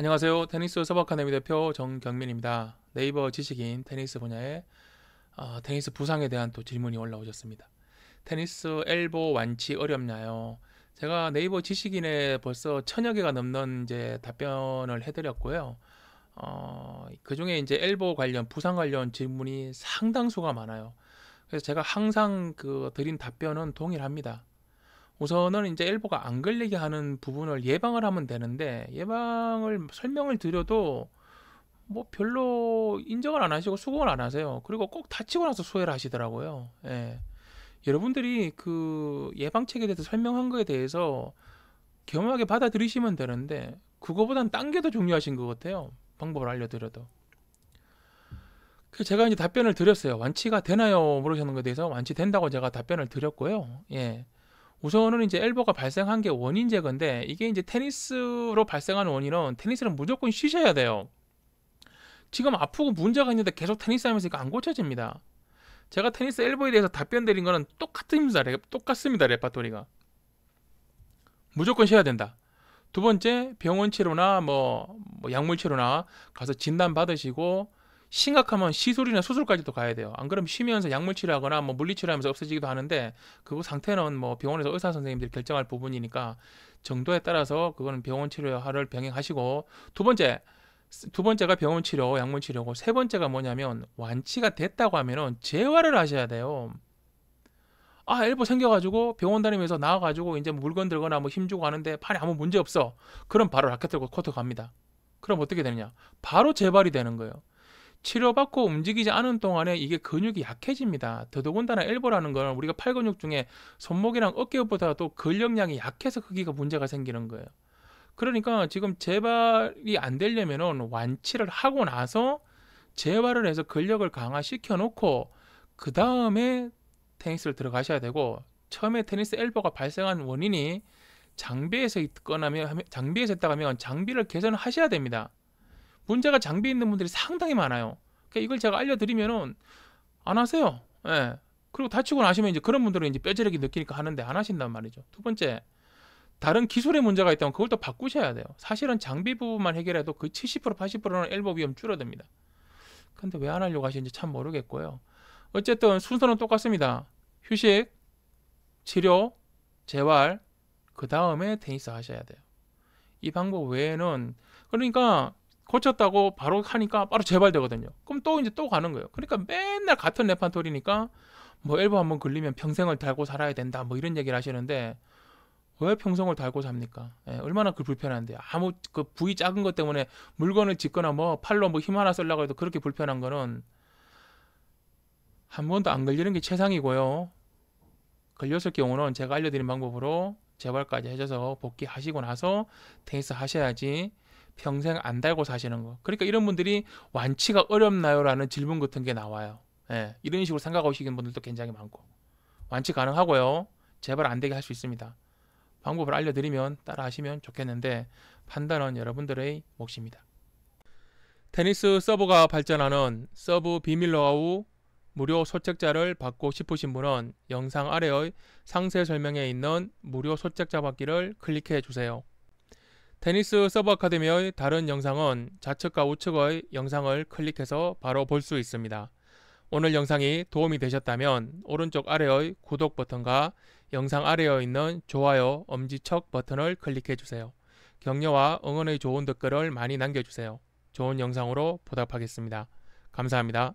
안녕하세요. 테니스 서버카데미 대표 정경민입니다. 네이버 지식인 테니스 분야에 어, 테니스 부상에 대한 또 질문이 올라오셨습니다. 테니스 엘보 완치 어렵나요? 제가 네이버 지식인에 벌써 천여 개가 넘는 이제 답변을 해드렸고요. 어, 그 중에 이제 엘보 관련 부상 관련 질문이 상당수가 많아요. 그래서 제가 항상 그 드린 답변은 동일합니다. 우선은 이제 일보가 안 걸리게 하는 부분을 예방을 하면 되는데 예방을 설명을 드려도 뭐 별로 인정을 안 하시고 수긍을 안 하세요. 그리고 꼭 다치고 나서 소외를 하시더라고요. 예. 여러분들이 그 예방책에 대해서 설명한 거에 대해서 겸허하게 받아들이시면 되는데 그거보단 딴게더 중요하신 것 같아요. 방법을 알려드려도. 그 제가 이제 답변을 드렸어요. 완치가 되나요? 물으시는 것에 대해서 완치된다고 제가 답변을 드렸고요. 예. 우선은 이제 엘보가 발생한 게 원인 제거인데 이게 이제 테니스로 발생하는 원인은 테니스는 무조건 쉬셔야 돼요. 지금 아프고 문제가 있는데 계속 테니스 하면서 이거 안 고쳐집니다. 제가 테니스 엘보에 대해서 답변 드린 거는 똑같습니다. 똑같습니다. 레파토리가. 무조건 쉬어야 된다. 두 번째 병원 치료나 뭐, 뭐 약물 치료나 가서 진단 받으시고 심각하면 시술이나 수술까지도 가야 돼요. 안 그러면 쉬면서 약물 치료하거나 뭐 물리 치료하면서 없어지기도 하는데 그거 상태는 뭐 병원에서 의사 선생님들이 결정할 부분이니까 정도에 따라서 그거는 병원 치료를 병행하시고 두 번째 두 번째가 병원 치료, 약물 치료고 세 번째가 뭐냐면 완치가 됐다고 하면은 재활을 하셔야 돼요. 아, 엘보 생겨가지고 병원 다니면서 나와가지고 이제 뭐 물건 들거나 뭐 힘주고 하는데 팔에 아무 문제 없어. 그럼 바로 라켓 들고 코트 갑니다. 그럼 어떻게 되느냐? 바로 재발이 되는 거예요. 치료받고 움직이지 않은 동안에 이게 근육이 약해집니다. 더더군다나 엘보라는 건 우리가 팔 근육 중에 손목이랑 어깨보다도 근력량이 약해서 크기가 문제가 생기는 거예요. 그러니까 지금 재발이 안 되려면은 완치를 하고 나서 재발을 해서 근력을 강화시켜 놓고 그 다음에 테니스를 들어가셔야 되고 처음에 테니스 엘보가 발생한 원인이 장비에서 있거나 장비에서 있다면 가 장비를 개선하셔야 됩니다. 문제가 장비에 있는 분들이 상당히 많아요. 그러니까 이걸 제가 알려드리면은 안 하세요. 예. 그리고 다치고 나시면 이제 그런 분들은 이제 뼈저리게 느끼니까 하는데 안 하신단 말이죠. 두 번째, 다른 기술의 문제가 있다면 그걸 또 바꾸셔야 돼요. 사실은 장비 부분만 해결해도 그 70% 80%는 엘보 위험 줄어듭니다. 근데 왜 안 하려고 하시는지 참 모르겠고요. 어쨌든 순서는 똑같습니다. 휴식, 치료, 재활, 그 다음에 테니스 하셔야 돼요. 이 방법 외에는 그러니까 고쳤다고 바로 하니까 바로 재발되거든요. 그럼 또 이제 또 가는 거예요. 그러니까 맨날 같은 레판토리니까 뭐 앨범 한번 걸리면 평생을 달고 살아야 된다 뭐 이런 얘기를 하시는데 왜 평생을 달고 삽니까? 예, 얼마나 그불편한데 아무 그 부위 작은 것 때문에 물건을 짓거나뭐 팔로 뭐 힘 하나 쓰려고 해도 그렇게 불편한 거는 한 번도 안 걸리는 게 최상이고요. 걸렸을 경우는 제가 알려드린 방법으로 재발까지 해줘서 복귀하시고 나서 테니스 하셔야지 평생 안 달고 사시는 거. 그러니까 이런 분들이 완치가 어렵나요라는 질문 같은 게 나와요. 예, 이런 식으로 생각하시는 분들도 굉장히 많고 완치 가능하고요. 제발 안 되게 할 수 있습니다. 방법을 알려드리면 따라하시면 좋겠는데 판단은 여러분들의 몫입니다. 테니스 서버가 발전하는 서브 비밀로하우 무료 소책자를 받고 싶으신 분은 영상 아래의 상세 설명에 있는 무료 소책자 받기를 클릭해 주세요. 테니스 서버 아카데미의 다른 영상은 좌측과 우측의 영상을 클릭해서 바로 볼 수 있습니다. 오늘 영상이 도움이 되셨다면 오른쪽 아래의 구독 버튼과 영상 아래에 있는 좋아요, 엄지척 버튼을 클릭해주세요. 격려와 응원의 좋은 댓글을 많이 남겨주세요. 좋은 영상으로 보답하겠습니다. 감사합니다.